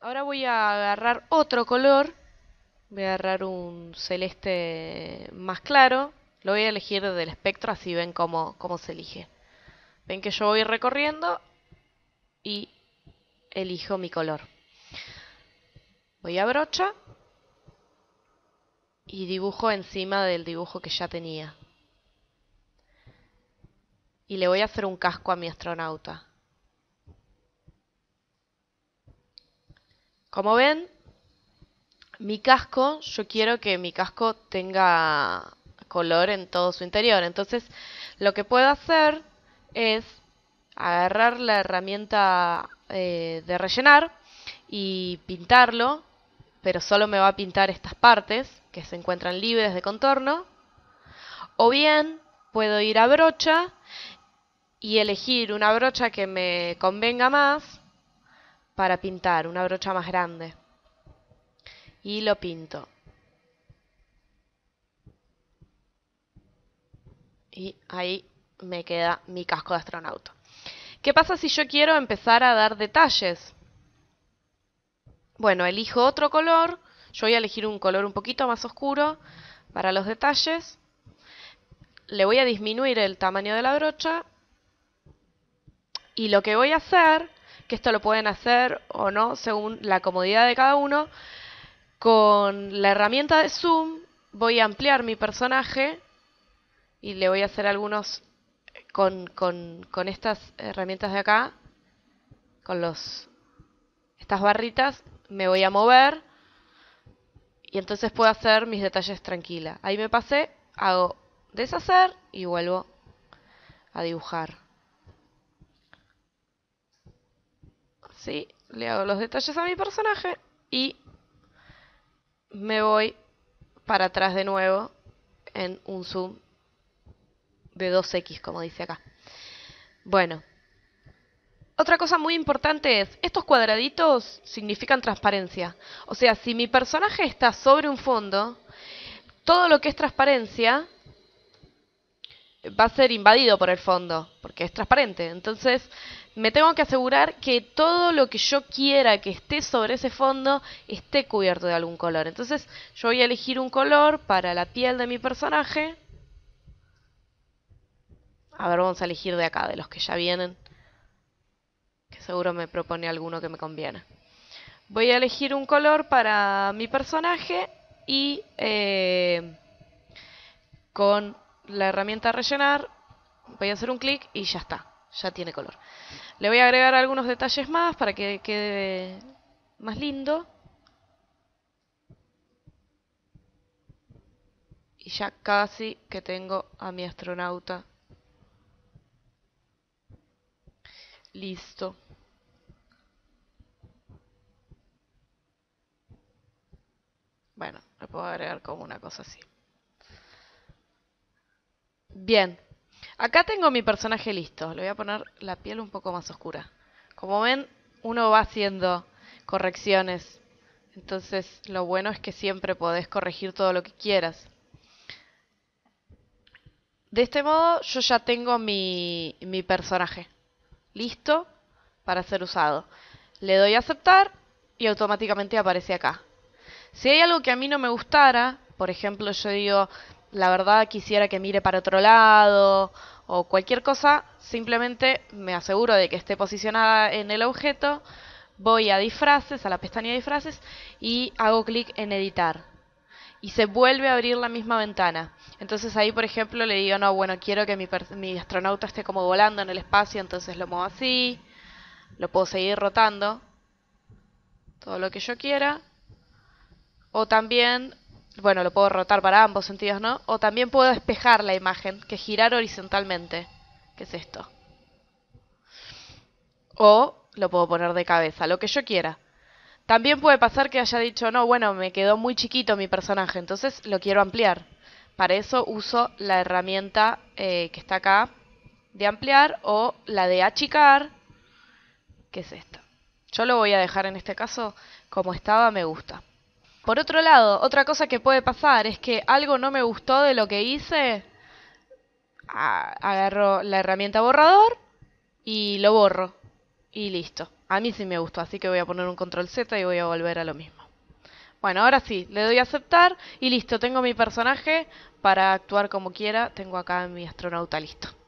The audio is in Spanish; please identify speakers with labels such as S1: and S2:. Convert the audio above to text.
S1: Ahora voy a agarrar otro color. Voy a agarrar un celeste más claro. Lo voy a elegir desde el espectro, así ven cómo, se elige. Ven que yo voy recorriendo y elijo mi color. Voy a brocha y dibujo encima del dibujo que ya tenía. Y le voy a hacer un casco a mi astronauta. Como ven, mi casco, yo quiero que mi casco tenga color en todo su interior. Entonces, lo que puedo hacer es agarrar la herramienta eh, de rellenar y pintarlo, pero solo me va a pintar estas partes que se encuentran libres de contorno. O bien puedo ir a brocha y elegir una brocha que me convenga más para pintar una brocha más grande y lo pinto y ahí me queda mi casco de astronauta ¿qué pasa si yo quiero empezar a dar detalles? bueno, elijo otro color yo voy a elegir un color un poquito más oscuro para los detalles le voy a disminuir el tamaño de la brocha y lo que voy a hacer que esto lo pueden hacer o no según la comodidad de cada uno. Con la herramienta de zoom voy a ampliar mi personaje y le voy a hacer algunos con, con, con estas herramientas de acá, con los estas barritas, me voy a mover y entonces puedo hacer mis detalles tranquila. Ahí me pasé, hago deshacer y vuelvo a dibujar. le hago los detalles a mi personaje y me voy para atrás de nuevo en un zoom de 2x, como dice acá. Bueno. Otra cosa muy importante es, estos cuadraditos significan transparencia. O sea, si mi personaje está sobre un fondo, todo lo que es transparencia va a ser invadido por el fondo, porque es transparente. Entonces, me tengo que asegurar que todo lo que yo quiera que esté sobre ese fondo esté cubierto de algún color. Entonces, yo voy a elegir un color para la piel de mi personaje. A ver, vamos a elegir de acá, de los que ya vienen. Que seguro me propone alguno que me conviene. Voy a elegir un color para mi personaje y eh, con la herramienta rellenar, voy a hacer un clic y ya está, ya tiene color. Le voy a agregar algunos detalles más para que quede más lindo. Y ya casi que tengo a mi astronauta listo. Bueno, le puedo agregar como una cosa así. Bien, acá tengo mi personaje listo. Le voy a poner la piel un poco más oscura. Como ven, uno va haciendo correcciones. Entonces, lo bueno es que siempre podés corregir todo lo que quieras. De este modo, yo ya tengo mi, mi personaje listo para ser usado. Le doy a aceptar y automáticamente aparece acá. Si hay algo que a mí no me gustara, por ejemplo, yo digo, la verdad quisiera que mire para otro lado o cualquier cosa, simplemente me aseguro de que esté posicionada en el objeto, voy a disfraces, a la pestaña de disfraces y hago clic en editar. Y se vuelve a abrir la misma ventana. Entonces ahí, por ejemplo, le digo, no, bueno, quiero que mi, mi astronauta esté como volando en el espacio, entonces lo muevo así, lo puedo seguir rotando, todo lo que yo quiera. O también bueno, lo puedo rotar para ambos sentidos, ¿no? O también puedo despejar la imagen, que girar horizontalmente, que es esto. O lo puedo poner de cabeza, lo que yo quiera. También puede pasar que haya dicho, no, bueno, me quedó muy chiquito mi personaje, entonces lo quiero ampliar. Para eso uso la herramienta eh, que está acá de ampliar o la de achicar, que es esta. Yo lo voy a dejar en este caso como estaba, me gusta. Por otro lado, otra cosa que puede pasar es que algo no me gustó de lo que hice. Agarro la herramienta borrador y lo borro. Y listo. A mí sí me gustó, así que voy a poner un control Z y voy a volver a lo mismo. Bueno, ahora sí, le doy a aceptar y listo, tengo mi personaje para actuar como quiera. Tengo acá mi astronauta listo.